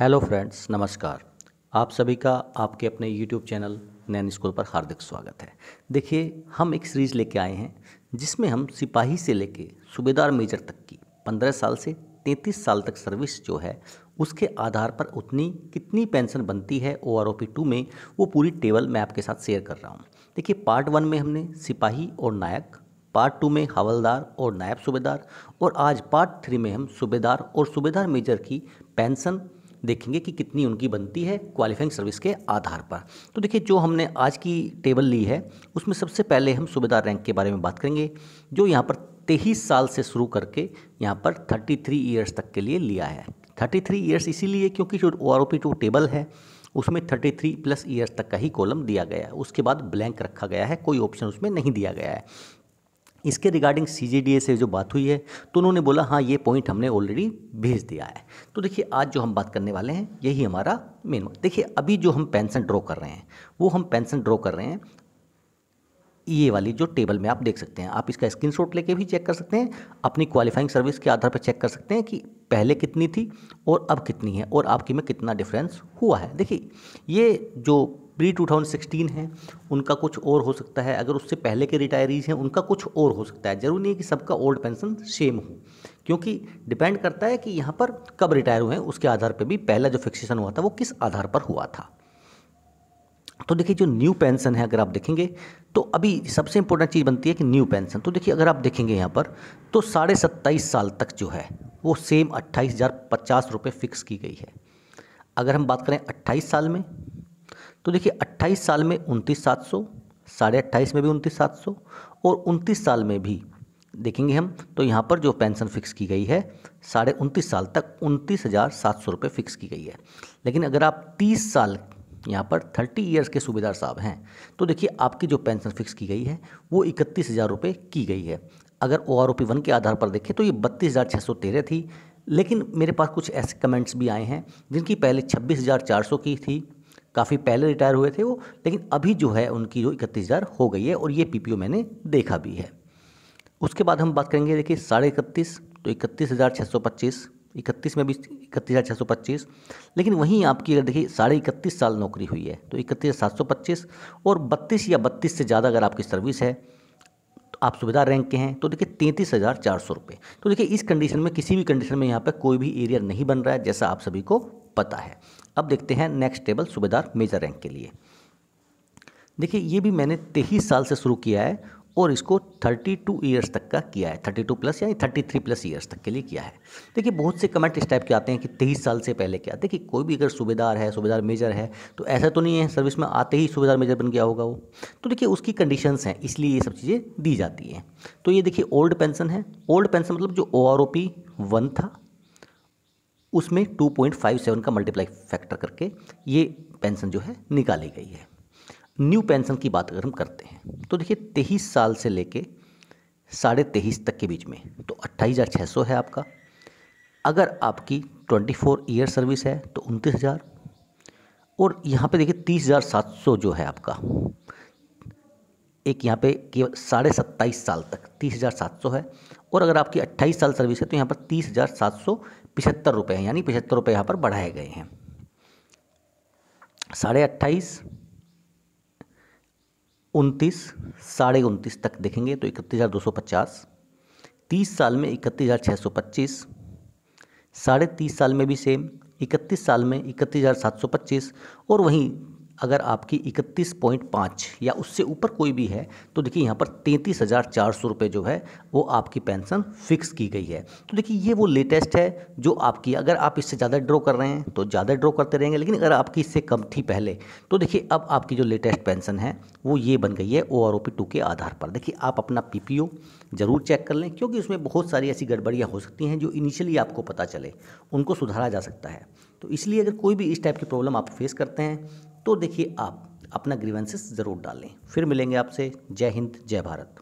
hello friends नमस्कार आप सभी का आपके अपने यूट्यूब चैनल नैन स्कूल पर हार्दिक स्वागत है देखिए हम एक सीरीज़ लेके आए हैं जिसमें हम सिपाही से लेके सूबेदार मेजर तक की पंद्रह साल से तैंतीस साल तक सर्विस जो है उसके आधार पर उतनी कितनी पेंशन बनती है O R O P two में वो पूरी टेबल मैं आपके साथ शेयर कर रहा हूँ देखिए पार्ट वन में हमने सिपाही और नायक पार्ट टू में हवलदार और नायब सूबेदार और आज पार्ट थ्री में हम सूबेदार और सूबेदार मेजर की पेंशन देखेंगे कि कितनी उनकी बनती है क्वालिफाइंग सर्विस के आधार पर तो देखिए जो हमने आज की टेबल ली है उसमें सबसे पहले हम सूबेदार रैंक के बारे में बात करेंगे जो यहाँ पर तेईस साल से शुरू करके यहाँ पर थर्टी थ्री ईयर्स तक के लिए लिया है थर्टी थ्री ईयर्स इसीलिए क्योंकि जो ओ आर ओ पी जो टेबल है उसमें थर्टी थ्री प्लस ईयर्स तक का ही कॉलम दिया गया है उसके बाद ब्लैंक रखा गया है कोई ऑप्शन उसमें नहीं दिया गया है इसके रिगार्डिंग सी से जो बात हुई है तो उन्होंने बोला हाँ ये पॉइंट हमने ऑलरेडी भेज दिया है तो देखिए आज जो हम बात करने वाले हैं यही हमारा मेन देखिए अभी जो हम पेंशन ड्रॉ कर रहे हैं वो हम पेंसन ड्रॉ कर रहे हैं ये वाली जो टेबल में आप देख सकते हैं आप इसका स्क्रीनशॉट लेके भी चेक कर सकते हैं अपनी क्वालिफाइंग सर्विस के आधार पर चेक कर सकते हैं कि पहले कितनी थी और अब कितनी है और आपकी में कितना डिफरेंस हुआ है देखिए ये जो प्री 2016 हैं उनका कुछ और हो सकता है अगर उससे पहले के रिटायरीज हैं उनका कुछ और हो सकता है ज़रूरी नहीं है कि सबका ओल्ड पेंशन सेम हो क्योंकि डिपेंड करता है कि यहाँ पर कब रिटायर हुए हैं उसके आधार पर भी पहला जो फिक्सेशन हुआ था वो किस आधार पर हुआ था तो देखिए जो न्यू पेंशन है अगर आप देखेंगे तो अभी सबसे इंपॉर्टेंट चीज़ बनती है कि न्यू पेंशन तो देखिए अगर आप देखेंगे यहाँ पर तो साढ़े सत्ताईस साल तक जो है वो सेम अट्ठाईस हज़ार पचास रुपये फिक्स की गई है अगर हम बात करें अट्ठाईस साल में तो देखिए 28 साल में उनतीस सात सौ साढ़े अट्ठाईस में भी उनतीस सात सौ और उनतीस साल में भी देखेंगे हम तो यहाँ पर जो पेंशन फिक्स की गई है साढ़े उनतीस साल तक उनतीस हज़ार सात सौ रुपये फिक्स की गई है लेकिन अगर आप तीस साल यहाँ पर थर्टी ईयर्स के सूबेदार साहब हैं तो देखिए आपकी जो पेंशन फिक्स की गई है वो इकतीस हज़ार रुपये की गई है अगर O R O P one के आधार पर देखें तो ये बत्तीस हज़ार छः सौ तेरह थी लेकिन मेरे पास कुछ ऐसे कमेंट्स भी आए हैं जिनकी पहले छब्बीस हज़ार चार सौ की थी काफ़ी पहले रिटायर हुए थे वो लेकिन अभी जो है उनकी जो इकतीस हज़ार हो गई है और ये पी मैंने देखा भी है उसके बाद हम बात करेंगे देखिए साढ़े इकतीस तो इकतीस हज़ार छः सौ पच्चीस इकतीस में भी इकतीस हज़ार छः सौ पच्चीस लेकिन वहीं आपकी अगर देखिए साढ़े इकतीस साल नौकरी हुई है तो इकतीस सात सौ पच्चीस और बत्तीस या बत्तीस से ज़्यादा अगर आपकी सर्विस है तो आप सुविधा रैंक के हैं तो देखिए तैंतीस हज़ार चार सौ रुपये तो देखिए इस कंडीशन में किसी भी कंडीशन में यहाँ पर कोई भी एरिया नहीं बन रहा है जैसा आप सभी को पता है अब देखते हैं नेक्स्ट टेबल सूबेदार मेजर रैंक के लिए देखिए ये भी मैंने तेईस साल से शुरू किया है और इसको 32 इयर्स तक का किया है 32 प्लस यानी 33 प्लस इयर्स तक के लिए किया है देखिए बहुत से कमेंट इस टाइप के आते हैं कि तेईस साल से पहले क्या देखिए कोई भी अगर सूबेदार है सूबेदार मेजर है तो ऐसा तो नहीं है सर्विस में आते ही सूबेदार मेजर बन गया होगा वो तो देखिए उसकी कंडीशंस हैं इसलिए ये सब चीज़ें दी जाती हैं तो ये देखिए ओल्ड पेंशन है ओल्ड पेंशन मतलब जो O R O P one था उसमें 2.57 का मल्टीप्लाई फैक्टर करके ये पेंशन जो है निकाली गई है न्यू पेंशन की बात अगर हम करते हैं तो देखिए तेईस साल से लेके साढ़े तेईस तक के बीच में तो अट्ठाईस हज़ार छः सौ है आपका अगर आपकी ट्वेंटी फोर ईयर सर्विस है तो उनतीस हज़ार और यहाँ पे देखिए तीस हज़ार सात सौ जो है आपका एक यहाँ पे केवल साढ़े सत्ताईस साल तक तीस हज़ार सात सौ है और अगर आपकी अट्ठाईस साल सर्विस है तो यहाँ पर तीस हज़ार सात सौ पिछहत्तर रुपये हैं यानी पिछहत्तर रुपये यहाँ पर बढ़ाए गए हैं साढ़े अट्ठाईस उनतीस साढ़े उनतीस तक देखेंगे तो इकतीस हज़ार दो सौ पचास तीस साल में इकतीस हज़ार छः सौ पच्चीस साढ़े तीस साल में भी सेम इकतीस साल में इकतीस हज़ार सात सौ पच्चीस और वहीं अगर आपकी इकतीस पॉइंट पाँच या उससे ऊपर कोई भी है तो देखिए यहाँ पर तैंतीस हज़ार चार सौ रुपये जो है वो आपकी पेंशन फिक्स की गई है तो देखिए ये वो लेटेस्ट है जो आपकी अगर आप इससे ज़्यादा ड्रॉ कर रहे हैं तो ज़्यादा ड्रॉ करते रहेंगे लेकिन अगर आपकी इससे कम थी पहले तो देखिए अब आपकी जो लेटेस्ट पेंशन है वो ये बन गई है O R O P two के आधार पर देखिए आप अपना पी पी ओ ज़रूर चेक कर लें क्योंकि उसमें बहुत सारी ऐसी गड़बड़ियाँ हो सकती हैं जो इनिशियली आपको पता चले उनको सुधारा जा सकता है तो इसलिए अगर कोई भी इस टाइप की प्रॉब्लम आप फेस करते हैं तो देखिए आप अपना ग्रीवेंसेस ज़रूर डालें फिर मिलेंगे आपसे जय हिंद जय भारत